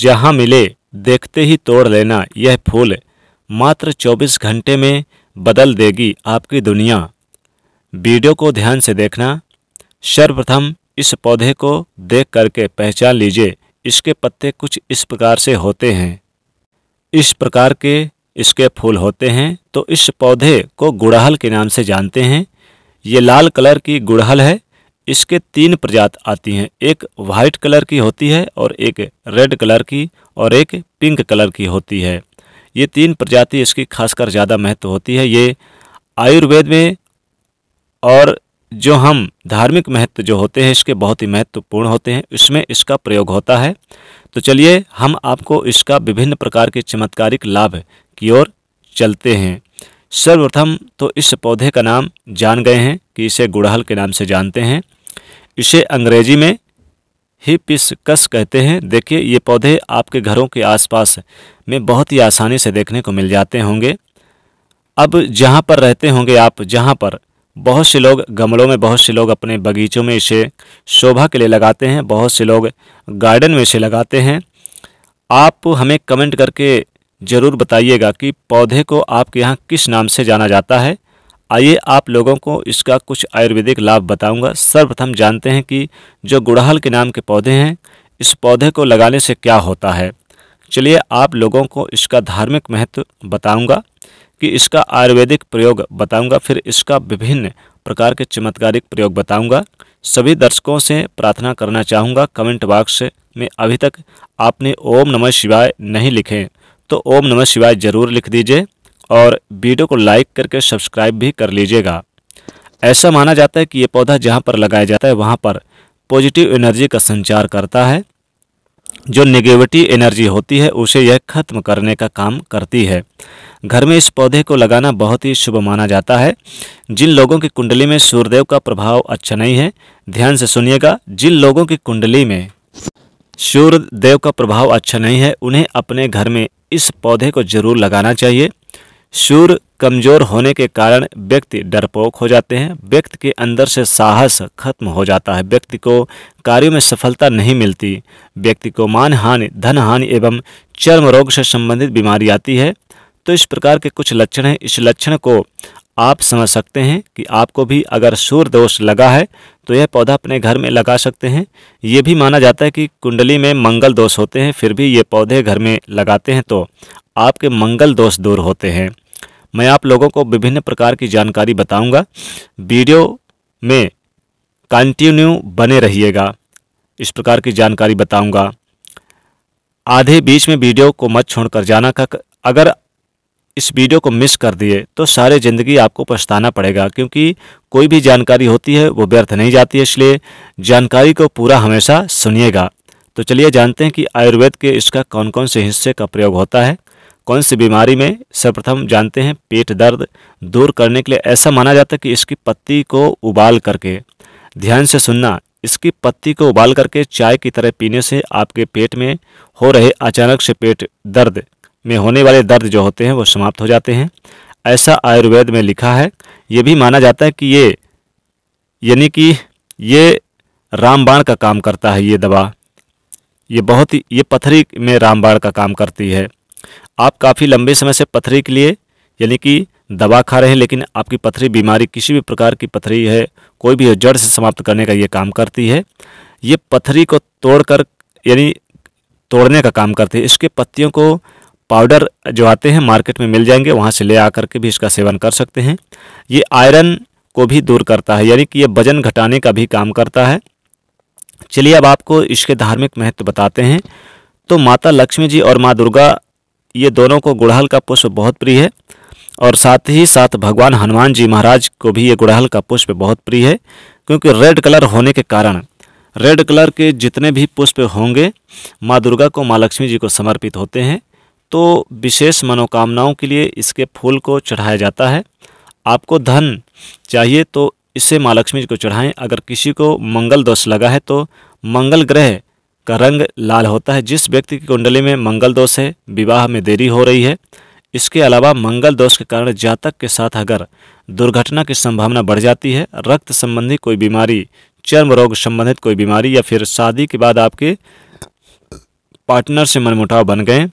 जहाँ मिले देखते ही तोड़ लेना यह फूल मात्र 24 घंटे में बदल देगी आपकी दुनिया वीडियो को ध्यान से देखना सर्वप्रथम इस पौधे को देख करके पहचान लीजिए इसके पत्ते कुछ इस प्रकार से होते हैं इस प्रकार के इसके फूल होते हैं तो इस पौधे को गुड़हल के नाम से जानते हैं ये लाल कलर की गुड़हल है इसके तीन प्रजात आती हैं एक वाइट कलर की होती है और एक रेड कलर की और एक पिंक कलर की होती है ये तीन प्रजाति इसकी खासकर ज़्यादा महत्व होती है ये आयुर्वेद में और जो हम धार्मिक महत्व जो होते हैं इसके बहुत ही महत्वपूर्ण होते हैं इसमें इसका प्रयोग होता है तो चलिए हम आपको इसका विभिन्न प्रकार के चमत्कारिक लाभ की ओर चलते हैं सर्वप्रथम तो इस पौधे का नाम जान गए हैं कि इसे गुड़हल के नाम से जानते हैं इसे अंग्रेजी में पिसकस कहते हैं देखिए ये पौधे आपके घरों के आसपास में बहुत ही आसानी से देखने को मिल जाते होंगे अब जहाँ पर रहते होंगे आप जहाँ पर बहुत से लोग गमलों में बहुत से लोग अपने बगीचों में इसे शोभा के लिए लगाते हैं बहुत से लोग गार्डन में इसे लगाते हैं आप हमें कमेंट करके ज़रूर बताइएगा कि पौधे को आपके यहाँ किस नाम से जाना जाता है आइए आप लोगों को इसका कुछ आयुर्वेदिक लाभ बताऊंगा सर्वप्रथम जानते हैं कि जो गुड़हल के नाम के पौधे हैं इस पौधे को लगाने से क्या होता है चलिए आप लोगों को इसका धार्मिक महत्व बताऊंगा कि इसका आयुर्वेदिक प्रयोग बताऊंगा फिर इसका विभिन्न प्रकार के चमत्कारिक प्रयोग बताऊंगा सभी दर्शकों से प्रार्थना करना चाहूँगा कमेंट बॉक्स में अभी तक आपने ओम नमः शिवाय नहीं लिखे तो ओम नमः शिवाय ज़रूर लिख दीजिए और वीडियो को लाइक करके सब्सक्राइब भी कर लीजिएगा ऐसा माना जाता है कि ये पौधा जहाँ पर लगाया जाता है वहाँ पर पॉजिटिव एनर्जी का संचार करता है जो निगेटिव एनर्जी होती है उसे यह खत्म करने का काम करती है घर में इस पौधे को लगाना बहुत ही शुभ माना जाता है जिन लोगों की कुंडली में सूर्यदेव का प्रभाव अच्छा नहीं है ध्यान से सुनिएगा जिन लोगों की कुंडली में सूर्यदेव का प्रभाव अच्छा नहीं है उन्हें अपने घर में इस पौधे को जरूर लगाना चाहिए शूर कमजोर होने के कारण व्यक्ति डरपोक हो जाते हैं व्यक्ति के अंदर से साहस खत्म हो जाता है व्यक्ति को कार्यों में सफलता नहीं मिलती व्यक्ति को मान हानि धन हानि एवं चर्म रोग से संबंधित बीमारी आती है तो इस प्रकार के कुछ लक्षण हैं इस लक्षण को आप समझ सकते हैं कि आपको भी अगर सूर्य दोष लगा है तो यह पौधा अपने घर में लगा सकते हैं ये भी माना जाता है कि कुंडली में मंगल दोष होते हैं फिर भी ये पौधे घर में लगाते हैं तो आपके मंगल दोष दूर होते हैं मैं आप लोगों को विभिन्न प्रकार की जानकारी बताऊंगा वीडियो में कंटिन्यू बने रहिएगा इस प्रकार की जानकारी बताऊंगा आधे बीच में वीडियो को मत छोड़कर जाना का अगर इस वीडियो को मिस कर दिए तो सारे ज़िंदगी आपको पछताना पड़ेगा क्योंकि कोई भी जानकारी होती है वो व्यर्थ नहीं जाती है इसलिए जानकारी को पूरा हमेशा सुनिएगा तो चलिए जानते हैं कि आयुर्वेद के इसका कौन कौन से हिस्से का प्रयोग होता है कौन सी बीमारी में सर्वप्रथम जानते हैं पेट दर्द दूर करने के लिए ऐसा माना जाता है कि इसकी पत्ती को उबाल करके ध्यान से सुनना इसकी पत्ती को उबाल करके चाय की तरह पीने से आपके पेट में हो रहे अचानक से पेट दर्द में होने वाले दर्द जो होते हैं वो समाप्त हो जाते हैं ऐसा आयुर्वेद में लिखा है ये भी माना जाता है कि ये यानी कि ये रामबाण का काम करता है ये दवा ये बहुत ही ये पथरी में रामबाण का काम करती है आप काफ़ी लंबे समय से पथरी के लिए यानी कि दवा खा रहे हैं लेकिन आपकी पथरी बीमारी किसी भी प्रकार की पथरी है कोई भी जड़ से समाप्त करने का ये काम करती है ये पथरी को तोड़कर यानी तोड़ने का काम करती है इसके पत्तियों को पाउडर जो आते हैं मार्केट में मिल जाएंगे वहाँ से ले आकर के भी इसका सेवन कर सकते हैं ये आयरन को भी दूर करता है यानी कि ये वजन घटाने का भी काम करता है चलिए अब आपको इसके धार्मिक महत्व बताते हैं तो माता लक्ष्मी जी और माँ दुर्गा ये दोनों को गुड़हल का पुष्प बहुत प्रिय है और साथ ही साथ भगवान हनुमान जी महाराज को भी ये गुड़हल का पुष्प बहुत प्रिय है क्योंकि रेड कलर होने के कारण रेड कलर के जितने भी पुष्प होंगे माँ दुर्गा को माँ लक्ष्मी जी को समर्पित होते हैं तो विशेष मनोकामनाओं के लिए इसके फूल को चढ़ाया जाता है आपको धन चाहिए तो इसे माँ लक्ष्मी जी को चढ़ाएं अगर किसी को मंगल दोष लगा है तो मंगल ग्रह का रंग लाल होता है जिस व्यक्ति की कुंडली में मंगल दोष है विवाह में देरी हो रही है इसके अलावा मंगल दोष के कारण जातक के साथ अगर दुर्घटना की संभावना बढ़ जाती है रक्त संबंधी कोई बीमारी चर्म रोग संबंधित कोई बीमारी या फिर शादी के बाद आपके पार्टनर से मनमुटाव बन गए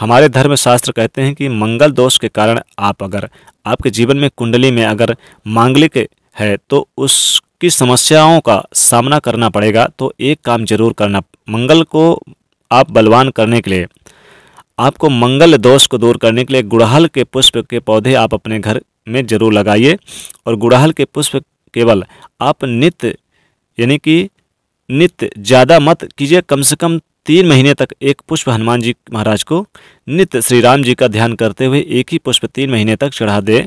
हमारे धर्म शास्त्र कहते हैं कि मंगल दोष के कारण आप अगर आपके जीवन में कुंडली में अगर मांगलिक है तो उस की समस्याओं का सामना करना पड़ेगा तो एक काम जरूर करना मंगल को आप बलवान करने के लिए आपको मंगल दोष को दूर करने के लिए गुड़हल के पुष्प के पौधे आप अपने घर में जरूर लगाइए और गुड़हल के पुष्प केवल आप नित्य यानी कि नित्य ज़्यादा मत कीजिए कम से कम तीन महीने तक एक पुष्प हनुमान जी महाराज को नित्य श्री राम जी का ध्यान करते हुए एक ही पुष्प तीन महीने तक चढ़ा दें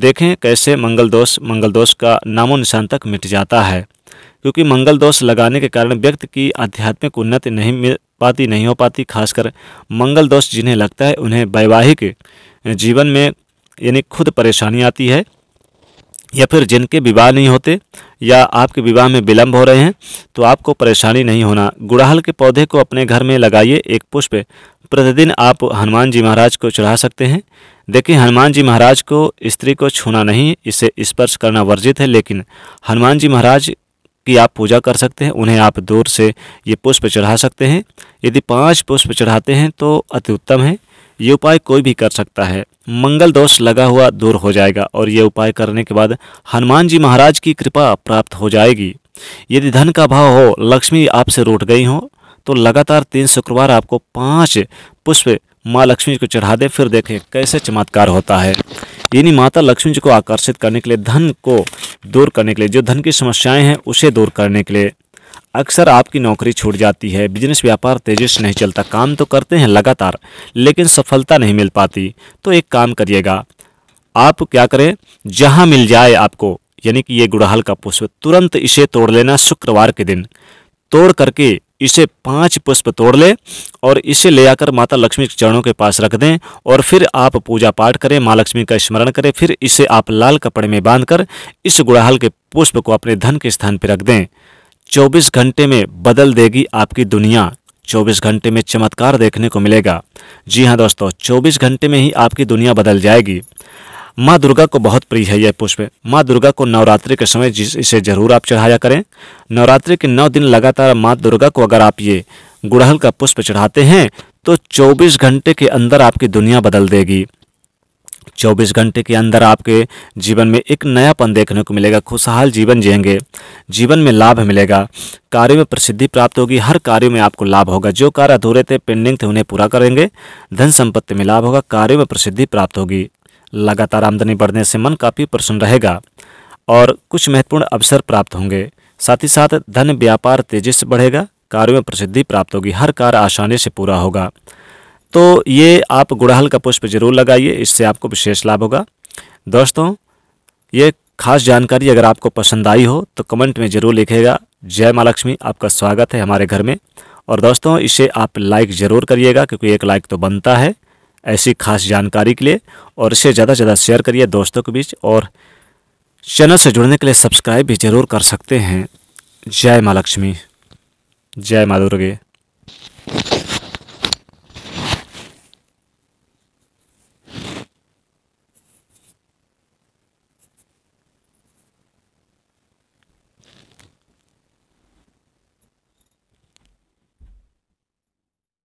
देखें कैसे मंगल दोष मंगल दोष का नामो निशान तक मिट जाता है क्योंकि मंगल दोष लगाने के कारण व्यक्ति की आध्यात्मिक उन्नति नहीं मिल पाती नहीं हो पाती खासकर मंगल दोष जिन्हें लगता है उन्हें वैवाहिक जीवन में यानी खुद परेशानी आती है या फिर जिनके विवाह नहीं होते या आपके विवाह में विलंब हो रहे हैं तो आपको परेशानी नहीं होना गुड़हल के पौधे को अपने घर में लगाइए एक पुष्प प्रतिदिन आप हनुमान जी महाराज को चढ़ा सकते हैं देखिए हनुमान जी महाराज को स्त्री को छूना नहीं इसे स्पर्श करना वर्जित है लेकिन हनुमान जी महाराज की आप पूजा कर सकते हैं उन्हें आप दूर से ये पुष्प चढ़ा सकते हैं यदि पाँच पुष्प चढ़ाते हैं तो अति उत्तम है ये उपाय कोई भी कर सकता है मंगल दोष लगा हुआ दूर हो जाएगा और ये उपाय करने के बाद हनुमान जी महाराज की कृपा प्राप्त हो जाएगी यदि धन का भाव हो लक्ष्मी आपसे रूट गई हो तो लगातार तीन शुक्रवार आपको पाँच पुष्प माँ लक्ष्मी को चढ़ा दें फिर देखें कैसे चमत्कार होता है यानी माता लक्ष्मी जी को आकर्षित करने के लिए धन को दूर करने के लिए जो धन की समस्याएं हैं उसे दूर करने के लिए अक्सर आपकी नौकरी छूट जाती है बिजनेस व्यापार तेजी से नहीं चलता काम तो करते हैं लगातार लेकिन सफलता नहीं मिल पाती तो एक काम करिएगा आप क्या करें जहाँ मिल जाए आपको यानी कि ये गुड़हल का पुष्प तुरंत इसे तोड़ लेना शुक्रवार के दिन तोड़ करके इसे पांच पुष्प तोड़ ले और इसे ले आकर माता लक्ष्मी के चरणों के पास रख दें और फिर आप पूजा पाठ करें माँ लक्ष्मी का स्मरण करें फिर इसे आप लाल कपड़े में बांधकर इस गुड़हल के पुष्प को अपने धन के स्थान पर रख दें 24 घंटे में बदल देगी आपकी दुनिया 24 घंटे में चमत्कार देखने को मिलेगा जी हाँ दोस्तों 24 घंटे में ही आपकी दुनिया बदल जाएगी माँ दुर्गा को बहुत प्रिय है यह पुष्प माँ दुर्गा को नवरात्रि के समय इसे जरूर आप चढ़ाया करें नवरात्रि के नौ दिन लगातार माँ दुर्गा को अगर आप ये गुड़हल का पुष्प चढ़ाते हैं तो 24 घंटे के अंदर आपकी दुनिया बदल देगी 24 घंटे के अंदर आपके जीवन में एक नयापन देखने को मिलेगा खुशहाल जीवन जिएंगे जीवन में लाभ मिलेगा कार्य में प्रसिद्धि प्राप्त होगी हर कार्य में आपको लाभ होगा जो कार्य अधूरे थे पेंडिंग थे उन्हें पूरा करेंगे धन संपत्ति में लाभ होगा कार्य में प्रसिद्धि प्राप्त होगी लगातार आमदनी बढ़ने से मन काफ़ी प्रसन्न रहेगा और कुछ महत्वपूर्ण अवसर प्राप्त होंगे साथ ही साथ धन व्यापार तेजी से बढ़ेगा कार्यों में प्रसिद्धि प्राप्त होगी हर कार्य आसानी से पूरा होगा तो ये आप गुड़हल का पुष्प जरूर लगाइए इससे आपको विशेष लाभ होगा दोस्तों ये खास जानकारी अगर आपको पसंद आई हो तो कमेंट में ज़रूर लिखेगा जय माँ लक्ष्मी आपका स्वागत है हमारे घर में और दोस्तों इसे आप लाइक ज़रूर करिएगा क्योंकि एक लाइक तो बनता है ऐसी खास जानकारी के लिए और इसे ज़्यादा से ज़्यादा शेयर करिए दोस्तों के बीच और चैनल से जुड़ने के लिए सब्सक्राइब भी ज़रूर कर सकते हैं जय माँ लक्ष्मी जय माँ दुर्गे